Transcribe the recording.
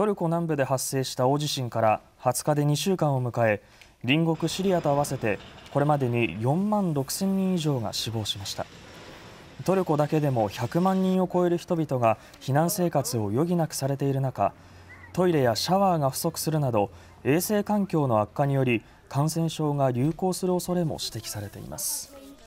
トルコ南部で発生した大地震から20日で2週間を迎え隣国シリアと合わせてこれまでに4万6 0人以上が死亡しましたトルコだけでも100万人を超える人々が避難生活を余儀なくされている中トイレやシャワーが不足するなど衛生環境の悪化により感染症が流行する恐れも指摘されています。